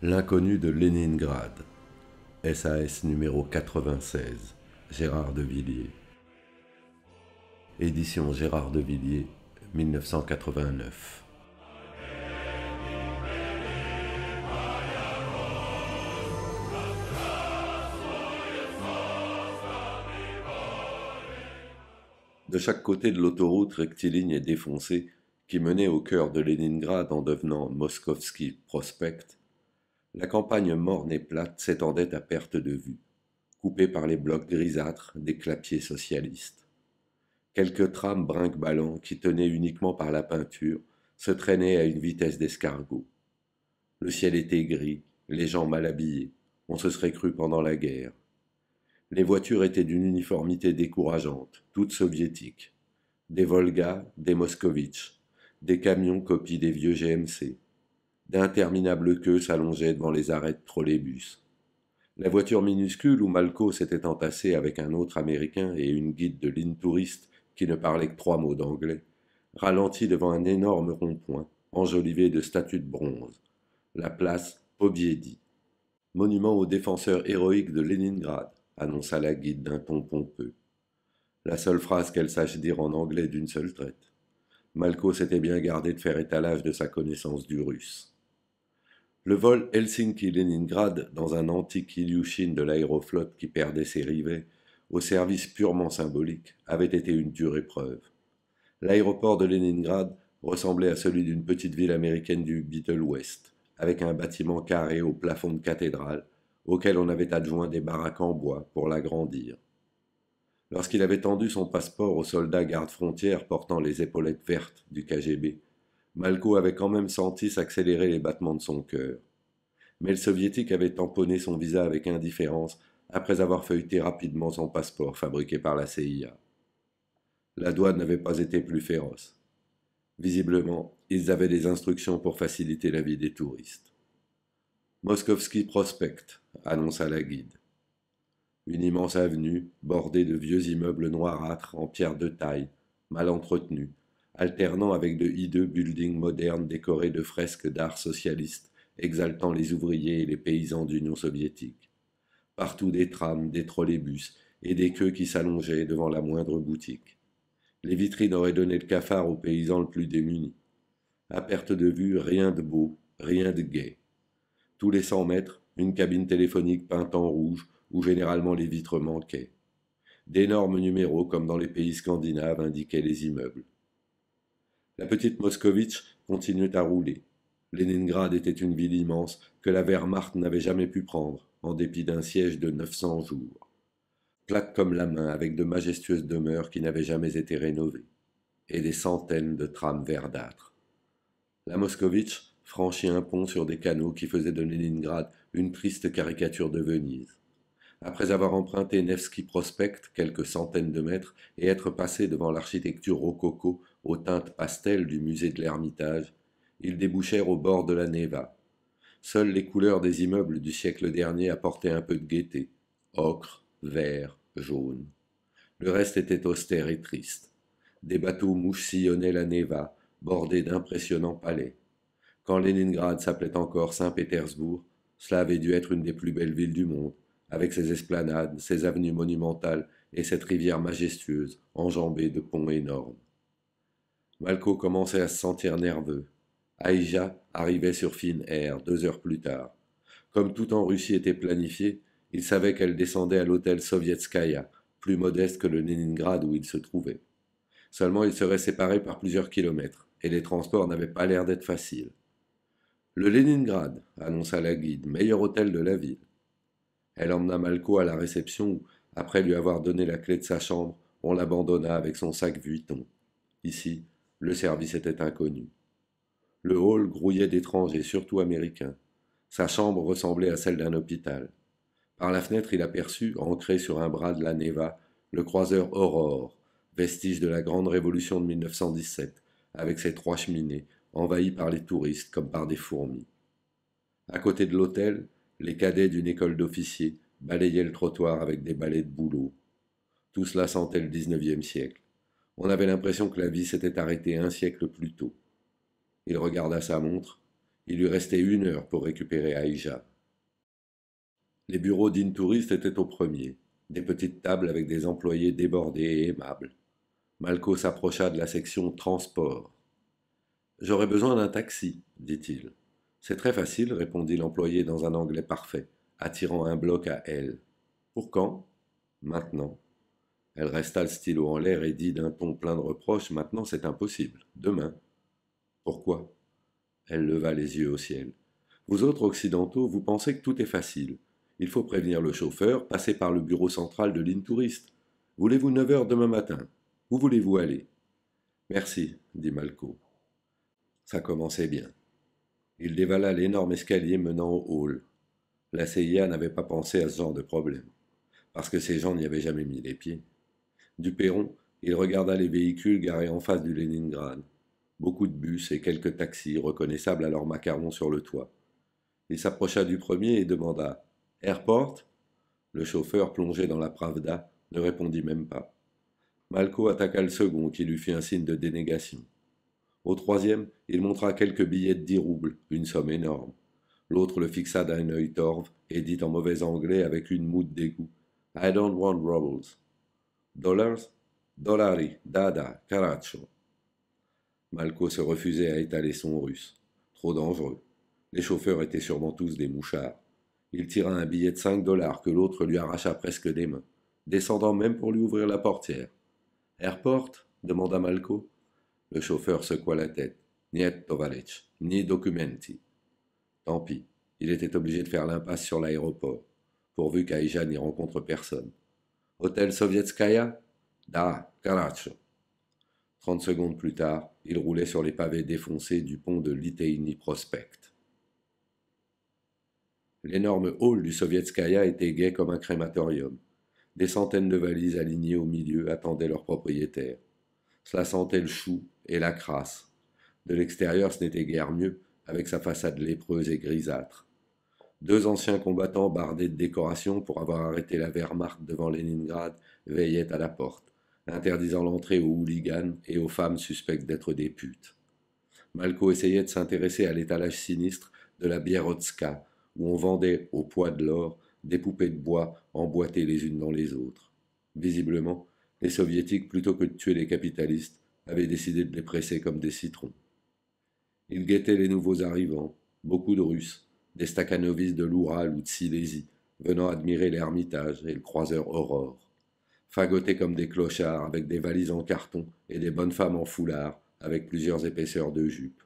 L'inconnu de Leningrad. SAS numéro 96. Gérard de Villiers. Édition Gérard de Villiers, 1989. De chaque côté de l'autoroute rectiligne et défoncée qui menait au cœur de Leningrad en devenant Moskovski Prospect, la campagne morne et plate s'étendait à perte de vue, coupée par les blocs grisâtres des clapiers socialistes. Quelques trams brinque qui tenaient uniquement par la peinture se traînaient à une vitesse d'escargot. Le ciel était gris, les gens mal habillés, on se serait cru pendant la guerre. Les voitures étaient d'une uniformité décourageante, toutes soviétiques. Des Volga, des Moscovitch, des camions copiés des vieux GMC, D'interminables queues s'allongeaient devant les arrêts de trolleybus. La voiture minuscule où Malco s'était entassé avec un autre Américain et une guide de ligne touriste qui ne parlait que trois mots d'anglais, ralentit devant un énorme rond-point, enjolivé de statues de bronze. La place Pobiedi. Monument aux défenseurs héroïques de Leningrad, annonça la guide d'un ton pompeux. La seule phrase qu'elle sache dire en anglais d'une seule traite. Malco s'était bien gardé de faire étalage de sa connaissance du russe. Le vol Helsinki-Leningrad dans un antique Ilyushin de l'aéroflotte qui perdait ses rivets, au service purement symbolique, avait été une dure épreuve. L'aéroport de Leningrad ressemblait à celui d'une petite ville américaine du Beatle West, avec un bâtiment carré au plafond de cathédrale, auquel on avait adjoint des baraques en bois pour l'agrandir. Lorsqu'il avait tendu son passeport aux soldats garde frontières portant les épaulettes vertes du KGB, Malko avait quand même senti s'accélérer les battements de son cœur. Mais le soviétique avait tamponné son visa avec indifférence après avoir feuilleté rapidement son passeport fabriqué par la CIA. La douane n'avait pas été plus féroce. Visiblement, ils avaient des instructions pour faciliter la vie des touristes. Moskovski Prospect, annonça la guide. Une immense avenue, bordée de vieux immeubles noirâtres en pierre de taille, mal entretenus, alternant avec de hideux buildings modernes décorés de fresques d'art socialiste, exaltant les ouvriers et les paysans d'Union soviétique. Partout des trams, des trolleybus et des queues qui s'allongeaient devant la moindre boutique. Les vitrines auraient donné le cafard aux paysans le plus démunis. À perte de vue, rien de beau, rien de gai. Tous les cent mètres, une cabine téléphonique peinte en rouge où généralement les vitres manquaient. D'énormes numéros, comme dans les pays scandinaves, indiquaient les immeubles. La petite Moscovitch continuait à rouler. Leningrad était une ville immense que la Wehrmacht n'avait jamais pu prendre, en dépit d'un siège de 900 jours. Plate comme la main, avec de majestueuses demeures qui n'avaient jamais été rénovées, et des centaines de trames verdâtres. La Moscovitch franchit un pont sur des canaux qui faisaient de Leningrad une triste caricature de Venise. Après avoir emprunté Nevsky Prospect quelques centaines de mètres et être passé devant l'architecture rococo aux teintes pastel du musée de l'Ermitage, ils débouchèrent au bord de la Neva. Seules les couleurs des immeubles du siècle dernier apportaient un peu de gaieté ocre, vert, jaune. Le reste était austère et triste. Des bateaux mouches sillonnaient la Neva, bordée d'impressionnants palais. Quand Leningrad s'appelait encore Saint-Pétersbourg, cela avait dû être une des plus belles villes du monde, avec ses esplanades, ses avenues monumentales et cette rivière majestueuse, enjambée de ponts énormes. Malco commençait à se sentir nerveux. Aïja arrivait sur Fine Air deux heures plus tard. Comme tout en Russie était planifié, il savait qu'elle descendait à l'hôtel Sovietskaya, plus modeste que le Leningrad où il se trouvait. Seulement ils seraient séparés par plusieurs kilomètres, et les transports n'avaient pas l'air d'être faciles. Le Leningrad, annonça la guide, meilleur hôtel de la ville. Elle emmena Malko à la réception où, après lui avoir donné la clé de sa chambre, on l'abandonna avec son sac Vuitton. Ici, le service était inconnu. Le hall grouillait d'étrangers, surtout américains. Sa chambre ressemblait à celle d'un hôpital. Par la fenêtre, il aperçut, ancré sur un bras de la Neva, le croiseur Aurore, vestige de la grande révolution de 1917, avec ses trois cheminées, envahies par les touristes comme par des fourmis. À côté de l'hôtel, les cadets d'une école d'officiers balayaient le trottoir avec des balais de boulot. Tout cela sentait le XIXe siècle. On avait l'impression que la vie s'était arrêtée un siècle plus tôt. Il regarda sa montre. Il lui restait une heure pour récupérer Aïja. Les bureaux d'Intouriste étaient au premier, des petites tables avec des employés débordés et aimables. Malco s'approcha de la section transport. J'aurais besoin d'un taxi, dit-il. C'est très facile, répondit l'employé dans un anglais parfait, attirant un bloc à elle. Pour quand Maintenant. Elle resta le stylo en l'air et dit d'un ton plein de reproches Maintenant c'est impossible. Demain. Pourquoi Elle leva les yeux au ciel. Vous autres occidentaux, vous pensez que tout est facile. Il faut prévenir le chauffeur, passer par le bureau central de touriste. Voulez-vous 9 heures demain matin Où voulez-vous aller Merci, dit Malco. Ça commençait bien. Il dévala l'énorme escalier menant au hall. La CIA n'avait pas pensé à ce genre de problème, parce que ces gens n'y avaient jamais mis les pieds. Du perron, il regarda les véhicules garés en face du Leningrad. Beaucoup de bus et quelques taxis reconnaissables à leurs macaron sur le toit. Il s'approcha du premier et demanda Airport Le chauffeur, plongé dans la Pravda, ne répondit même pas. Malco attaqua le second qui lui fit un signe de dénégation. Au troisième, il montra quelques billets de dix roubles, une somme énorme. L'autre le fixa d'un œil torve et dit en mauvais anglais avec une moue de dégoût I don't want rubles dollars, dollari, dada, caraccio. Malco se refusait à étaler son russe. Trop dangereux. Les chauffeurs étaient sûrement tous des mouchards. Il tira un billet de 5 dollars que l'autre lui arracha presque des mains, descendant même pour lui ouvrir la portière. Airport demanda Malco. Le chauffeur secoua la tête. Niet ni documenti. Tant pis, il était obligé de faire l'impasse sur l'aéroport, pourvu qu'Aïja n'y rencontre personne. Hôtel Sovietskaya Da, Karacho. Trente secondes plus tard, il roulait sur les pavés défoncés du pont de Liteini Prospect. L'énorme hall du Sovietskaya était gai comme un crématorium. Des centaines de valises alignées au milieu attendaient leurs propriétaires. Cela sentait le chou et la crasse. De l'extérieur, ce n'était guère mieux, avec sa façade lépreuse et grisâtre. Deux anciens combattants bardés de décorations pour avoir arrêté la Wehrmacht devant Leningrad veillaient à la porte, interdisant l'entrée aux hooligans et aux femmes suspectes d'être des putes. Malko essayait de s'intéresser à l'étalage sinistre de la Bierotska, où on vendait, au poids de l'or, des poupées de bois emboîtées les unes dans les autres. Visiblement, les soviétiques, plutôt que de tuer les capitalistes, avaient décidé de les presser comme des citrons. Ils guettaient les nouveaux arrivants, beaucoup de Russes, des de l'Oural ou de Silésie, venant admirer l'ermitage et le croiseur Aurore. Fagotés comme des clochards avec des valises en carton et des bonnes femmes en foulard avec plusieurs épaisseurs de jupe.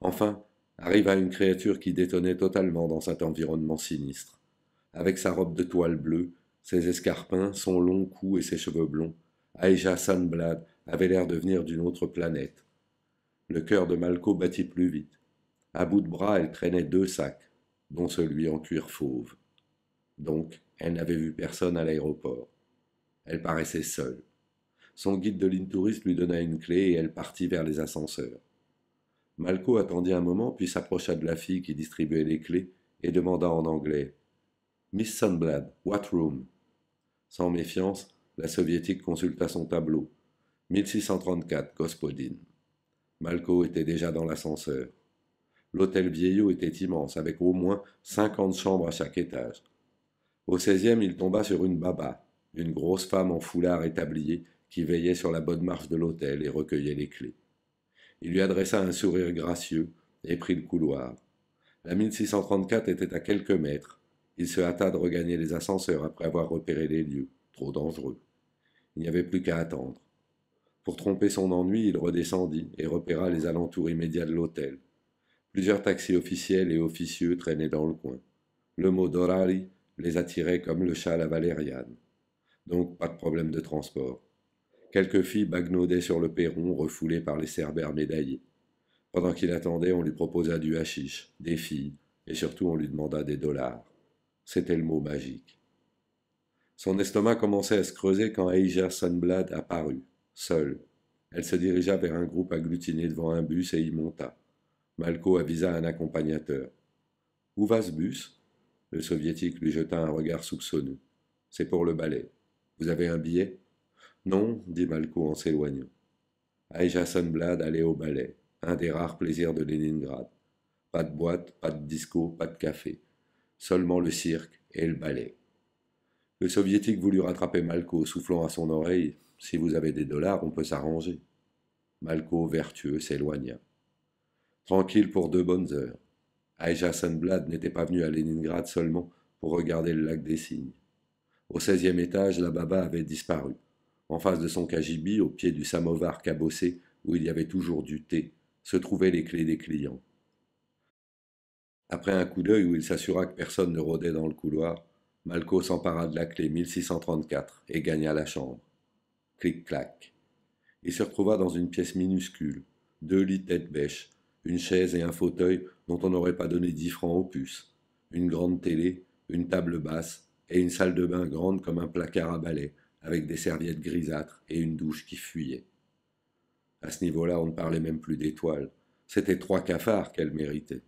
Enfin, arriva une créature qui détonnait totalement dans cet environnement sinistre. Avec sa robe de toile bleue, ses escarpins, son long cou et ses cheveux blonds, Aïja Sanblad avait l'air de venir d'une autre planète. Le cœur de Malco battit plus vite. À bout de bras, elle traînait deux sacs, dont celui en cuir fauve. Donc, elle n'avait vu personne à l'aéroport. Elle paraissait seule. Son guide de ligne touriste lui donna une clé et elle partit vers les ascenseurs. Malco attendit un moment, puis s'approcha de la fille qui distribuait les clés et demanda en anglais Miss Sunblad, what room Sans méfiance, la soviétique consulta son tableau. 1634, Gospodine. Malco était déjà dans l'ascenseur l'hôtel Vieillot était immense, avec au moins cinquante chambres à chaque étage. Au seizième, il tomba sur une baba, une grosse femme en foulard et tablier, qui veillait sur la bonne marche de l'hôtel et recueillait les clés. Il lui adressa un sourire gracieux et prit le couloir. La 1634 était à quelques mètres. Il se hâta de regagner les ascenseurs après avoir repéré les lieux, trop dangereux. Il n'y avait plus qu'à attendre. Pour tromper son ennui, il redescendit et repéra les alentours immédiats de l'hôtel. Plusieurs taxis officiels et officieux traînaient dans le coin. Le mot d'orari les attirait comme le chat à la valériane. Donc pas de problème de transport. Quelques filles bagnaudaient sur le perron, refoulées par les cerbères médaillés. Pendant qu'il attendait, on lui proposa du hashish, des filles, et surtout on lui demanda des dollars. C'était le mot magique. Son estomac commençait à se creuser quand Aisha Sunblad apparut, seule. Elle se dirigea vers un groupe agglutiné devant un bus et y monta. Malko avisa un accompagnateur. Où va ce bus Le soviétique lui jeta un regard soupçonneux. C'est pour le ballet. Vous avez un billet Non, dit Malco en s'éloignant. Aïja allait au ballet, un des rares plaisirs de Leningrad. Pas de boîte, pas de disco, pas de café. Seulement le cirque et le ballet. Le soviétique voulut rattraper Malco, soufflant à son oreille Si vous avez des dollars, on peut s'arranger. Malko, vertueux, s'éloigna tranquille pour deux bonnes heures. Aïcha Sunblad n'était pas venu à Leningrad seulement pour regarder le lac des cygnes. Au seizième étage, la baba avait disparu. En face de son cagibi, au pied du samovar cabossé où il y avait toujours du thé, se trouvaient les clés des clients. Après un coup d'œil où il s'assura que personne ne rôdait dans le couloir, Malco s'empara de la clé 1634 et gagna la chambre. Clic-clac. Il se retrouva dans une pièce minuscule, deux lits tête bêche, une chaise et un fauteuil dont on n'aurait pas donné dix francs au puce. une grande télé, une table basse et une salle de bain grande comme un placard à balai, avec des serviettes grisâtres et une douche qui fuyait. À ce niveau-là, on ne parlait même plus d'étoiles. C'était trois cafards qu'elle méritait.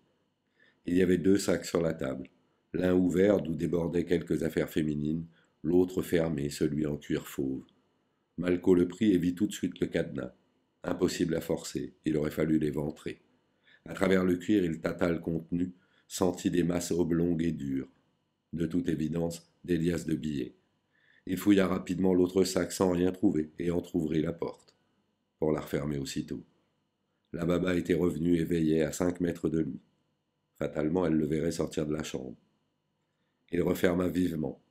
Il y avait deux sacs sur la table, l'un ouvert d'où débordaient quelques affaires féminines, l'autre fermé, celui en cuir fauve. Malco le prit et vit tout de suite le cadenas. Impossible à forcer, il aurait fallu ventrer. À travers le cuir, il tâta le contenu, sentit des masses oblongues et dures, de toute évidence des liasses de billets. Il fouilla rapidement l'autre sac sans rien trouver et entr'ouvrit la porte, pour la refermer aussitôt. La baba était revenue et veillait à cinq mètres de lui. Fatalement, elle le verrait sortir de la chambre. Il referma vivement.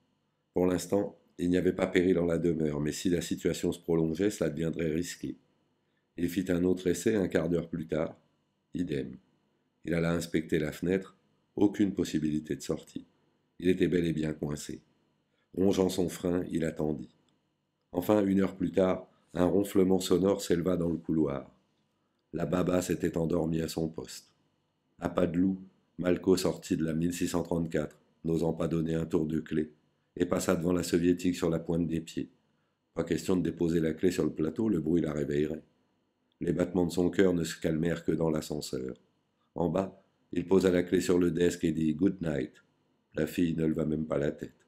Pour l'instant, il n'y avait pas péril dans la demeure, mais si la situation se prolongeait, cela deviendrait risqué. Il fit un autre essai un quart d'heure plus tard, idem. Il alla inspecter la fenêtre, aucune possibilité de sortie. Il était bel et bien coincé. Rongeant son frein, il attendit. Enfin, une heure plus tard, un ronflement sonore s'éleva dans le couloir. La baba s'était endormie à son poste. À pas de loup, Malco sortit de la 1634, n'osant pas donner un tour de clé, et passa devant la soviétique sur la pointe des pieds. Pas question de déposer la clé sur le plateau, le bruit la réveillerait. Les battements de son cœur ne se calmèrent que dans l'ascenseur. En bas, il posa la clé sur le desk et dit Good night. La fille ne leva même pas la tête.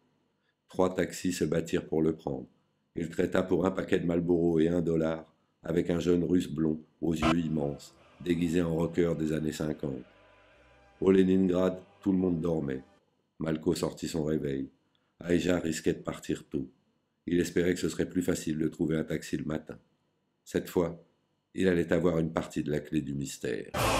Trois taxis se battirent pour le prendre. Il traita pour un paquet de Malboro et un dollar avec un jeune russe blond aux yeux immenses, déguisé en rocker des années 50. Au Leningrad, tout le monde dormait. Malko sortit son réveil. Aïja risquait de partir tôt. Il espérait que ce serait plus facile de trouver un taxi le matin. Cette fois, il allait avoir une partie de la clé du mystère.